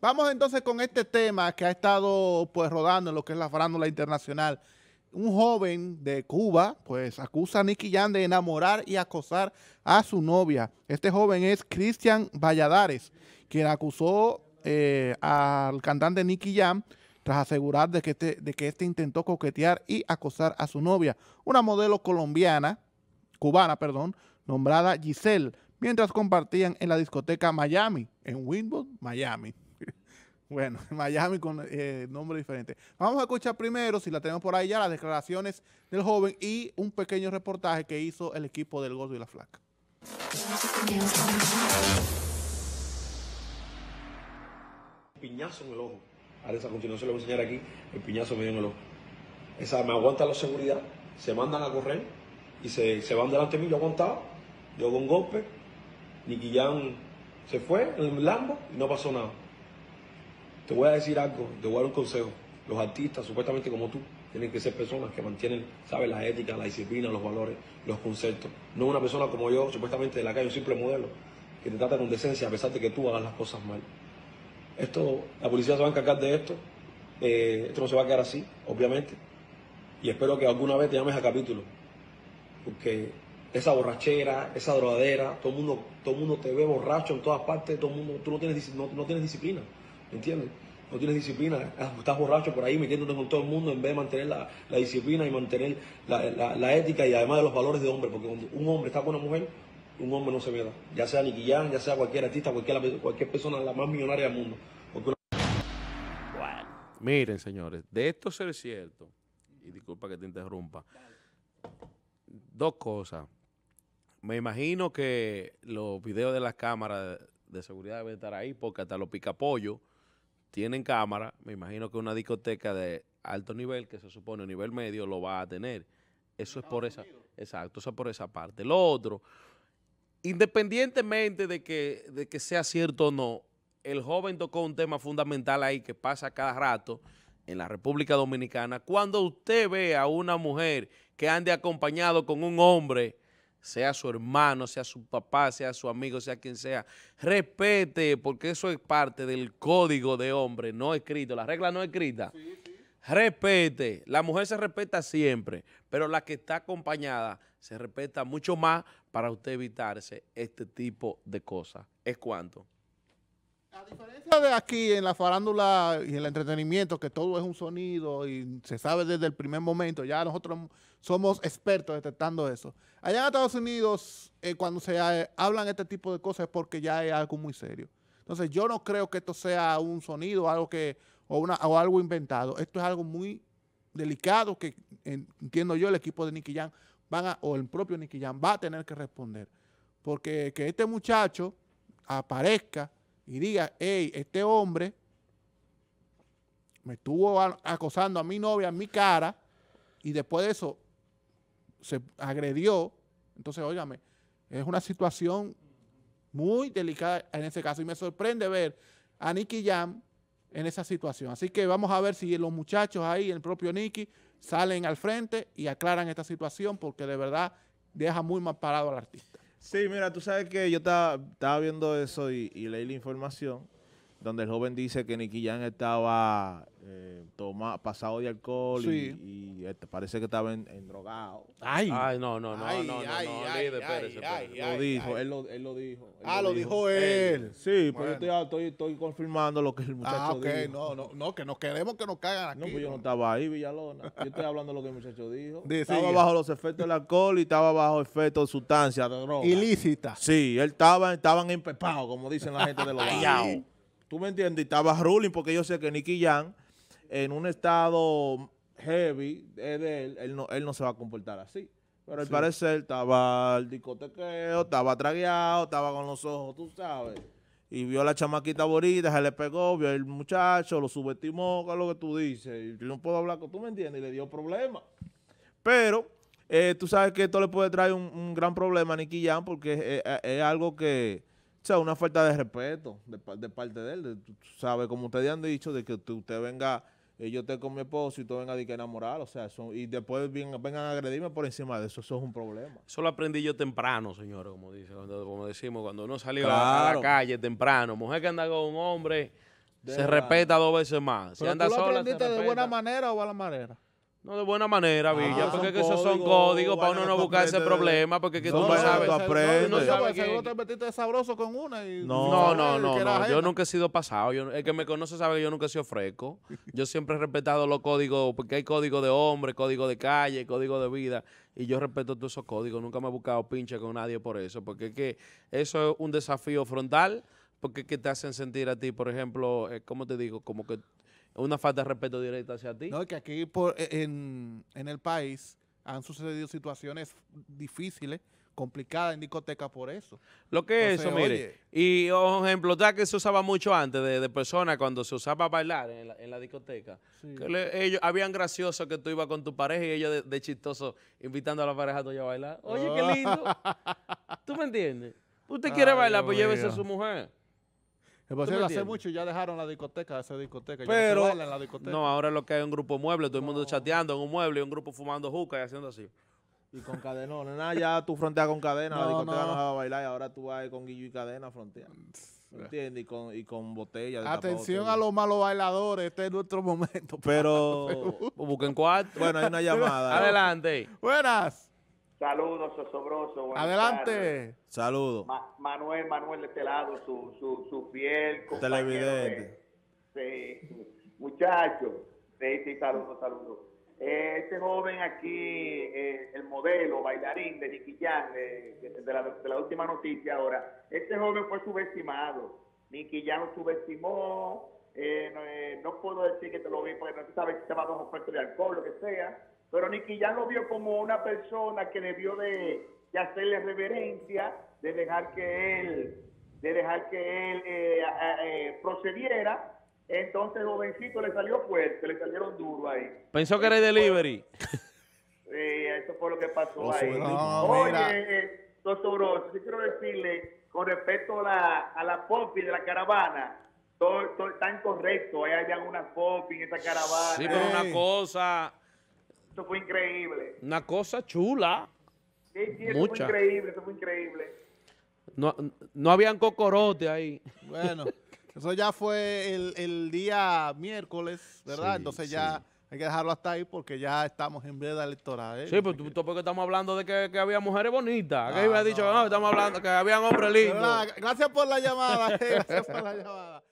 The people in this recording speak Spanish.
Vamos entonces con este tema que ha estado pues rodando en lo que es la farándula internacional. Un joven de Cuba pues acusa a Nicky Jan de enamorar y acosar a su novia. Este joven es Cristian Valladares, quien acusó eh, al cantante Nicky Jam tras asegurar de que, este, de que este intentó coquetear y acosar a su novia, una modelo colombiana, cubana, perdón, nombrada Giselle, mientras compartían en la discoteca Miami, en Winwood, Miami. Bueno, Miami con eh, nombre diferente. Vamos a escuchar primero, si la tenemos por ahí ya, las declaraciones del joven y un pequeño reportaje que hizo el equipo del Gordo y la Flaca. Piñazo en el ojo. a continuación lo voy a enseñar aquí el piñazo medio en el ojo. Esa me aguanta la seguridad, se mandan a correr y se, van delante de mí. Yo aguantaba, yo con golpe. Niquillán se fue en el Lambo y no pasó nada. Te voy a decir algo, te voy a dar un consejo. Los artistas, supuestamente como tú, tienen que ser personas que mantienen, ¿sabes? La ética, la disciplina, los valores, los conceptos. No una persona como yo, supuestamente de la calle, un simple modelo, que te trata con decencia a pesar de que tú hagas las cosas mal. Esto, la policía se va a encargar de esto. Eh, esto no se va a quedar así, obviamente. Y espero que alguna vez te llames a capítulo. Porque esa borrachera, esa drogadera, todo el mundo, todo mundo te ve borracho en todas partes, todo el mundo, tú no tienes, no tienes disciplina. ¿entiendes? No tienes disciplina, ah, estás borracho por ahí metiéndote con todo el mundo en vez de mantener la, disciplina y mantener la, ética y además de los valores de hombre, porque cuando un hombre está con una mujer, un hombre no se ve ya sea Nicky ya sea cualquier artista, cualquier, cualquier persona, la más millonaria del mundo. miren, señores, de esto ser cierto, y disculpa que te interrumpa, dos cosas. Me imagino que los videos de las cámaras de seguridad deben estar ahí, porque hasta los pollo tienen cámara, me imagino que una discoteca de alto nivel, que se supone nivel medio, lo va a tener. Eso es por esa, exacto, eso por esa parte. Lo otro, independientemente de que, de que sea cierto o no, el joven tocó un tema fundamental ahí que pasa cada rato en la República Dominicana. Cuando usted ve a una mujer que ande acompañado con un hombre sea su hermano, sea su papá, sea su amigo, sea quien sea, respete, porque eso es parte del código de hombre no escrito, la regla no escrita. Respete, la mujer se respeta siempre, pero la que está acompañada se respeta mucho más para usted evitarse este tipo de cosas. ¿Es cuánto? a diferencia de aquí en la farándula y el entretenimiento, que todo es un sonido y se sabe desde el primer momento, ya nosotros somos expertos detectando eso. Allá en Estados Unidos, eh, cuando se eh, hablan este tipo de cosas es porque ya es algo muy serio. Entonces, yo no creo que esto sea un sonido algo que, o, una, o algo inventado. Esto es algo muy delicado que, entiendo yo, el equipo de Nicky Jan van o el propio Nicky Jan va a tener que responder. Porque que este muchacho aparezca y diga, hey, este hombre me estuvo acosando a mi novia, a mi cara, y después de eso se agredió. Entonces, óigame, es una situación muy delicada en ese caso. Y me sorprende ver a Nicky Jam en esa situación. Así que vamos a ver si los muchachos ahí, el propio Nicky, salen al frente y aclaran esta situación porque de verdad deja muy mal parado al artista. Sí, mira, tú sabes que yo estaba, viendo eso y leí la información donde el joven dice que Nicky Jan estaba eh, toma, pasado de alcohol y, y este, parece que estaba en, drogado. Ay. ay, no, no, no, ay, no, no, no, ay, líder, Pérez, lo dijo, él lo, él lo dijo. ah, lo, dijo, él. Sí, bueno. pero yo estoy, estoy, confirmando lo que el muchacho ah, okay. dijo. No, no, no, que nos queremos que nos caigan aquí. No, pues yo no estaba ahí, Villalona. Yo estoy hablando de lo que el muchacho dijo. estaba bajo los efectos del alcohol y estaba bajo efectos de sustancias, de droga. Ilícita. Sí, él estaba, estaban empepados, como dicen la gente de los ¿Tú me entiendes? Y estaba ruling porque yo sé que Nicky Jan en un estado heavy él, no, él no se va a comportar así. Pero al parecer estaba al discotequeo, estaba tragueado, estaba con los ojos, tú sabes. Y vio a la chamaquita bonita, se le pegó, vio al muchacho, lo subestimó, con es lo que tú dices. yo no puedo hablar con tú, ¿me entiendes? Y le dio problema. Pero eh, tú sabes que esto le puede traer un, gran problema a Nicky Jan porque eh, eh, es algo que o sea, una falta de respeto de, parte de él. Sabe, como ustedes han dicho, de que usted venga, eh, yo estoy con mi esposo y tú vengas a enamorar, o sea, eso, y después vengan, a agredirme por encima de eso, eso es un problema. Eso lo aprendí yo temprano, señor, como, dice, como decimos, cuando uno salió a, la calle temprano. Mujer que anda con un hombre, se respeta dos veces más. Pero anda tú lo aprendiste de buena manera o mala manera? No, de buena manera, ah, Villa, porque esos son códigos para uno no buscar ese problema, porque que tú no sabes. No, no, te metiste sabroso No, no, no, yo nunca he sido pasado. el que me conoce sabe que yo nunca he sido fresco. Yo siempre he respetado los códigos, porque hay código de hombre, código de calle, código de vida, y yo respeto todos esos códigos. Nunca me he buscado pinche con nadie por eso, porque es que eso es un desafío frontal, porque es que te hacen sentir a ti, por ejemplo, como eh, ¿cómo te digo? Como que una falta de respeto directa hacia ti. No, es que aquí por, e, en, el país han sucedido situaciones difíciles, complicadas en discotecas por eso. Lo que es eso, mire. y un ejemplo, ya que se usaba mucho antes de, personas cuando se usaba bailar en la, discoteca. ellos habían gracioso que tú ibas con tu pareja y ellos de, chistoso invitando a la pareja tuya a bailar. Oye, qué lindo. ¿Tú me entiendes? Usted quiere bailar, pues llévese a su mujer hace mucho ya dejaron la discoteca, esa discoteca. Pero, no, ahora lo que hay un grupo mueble, todo el mundo chateando en un mueble y un grupo fumando juca y haciendo así. Y con cadena, Nada, ya tú fronteas con cadena, la discoteca no. va a bailar y ahora tú vas con guillo y cadena Fronteando eh. ¿Entiendes? Y con, y con botellas. Atención a los malos bailadores, este es nuestro momento. Pero. Busquen cuarto. Bueno, hay una llamada. Adelante. Buenas. Saludos, Sosobroso. Adelante. Saludos. Manuel, Manuel de este lado, su, su, su fiel compañero. Televidente. sí, muchachos. Sí, sí, saludos, saludos. Eh, este joven aquí, eh, el modelo, bailarín de Nicky Jan, de, la, de, la, última noticia ahora, este joven fue subestimado. Nicky Jan lo subestimó. Eh, no, no, puedo decir que te lo vi porque no sabes si te vas a de alcohol, lo que sea pero Nicky ya lo vio como una persona que debió de, de hacerle reverencia, de dejar que él, de dejar que él eh, eh, procediera. Entonces, jovencito le salió fuerte, le salieron duro ahí. Pensó que era el delivery. Sí, eso fue lo que pasó ahí. Oye, eh, doctor Bro, sí quiero decirle, con respecto a la, a la de la caravana, todo, todo tan correcto. Ahí había una popi en esa caravana. Sí, pero una cosa fue increíble. Una cosa chula. increíble, eso fue increíble. No, no habían cocorote ahí. Bueno, eso ya fue el, el día miércoles, ¿verdad? Entonces ya... Hay que dejarlo hasta ahí porque ya estamos en veda electoral. ¿eh? Sí, pero pues tú, porque estamos hablando de que, había mujeres bonitas. que había dicho, estamos hablando que habían hombres lindos. Gracias por la llamada. Eh, gracias por la llamada.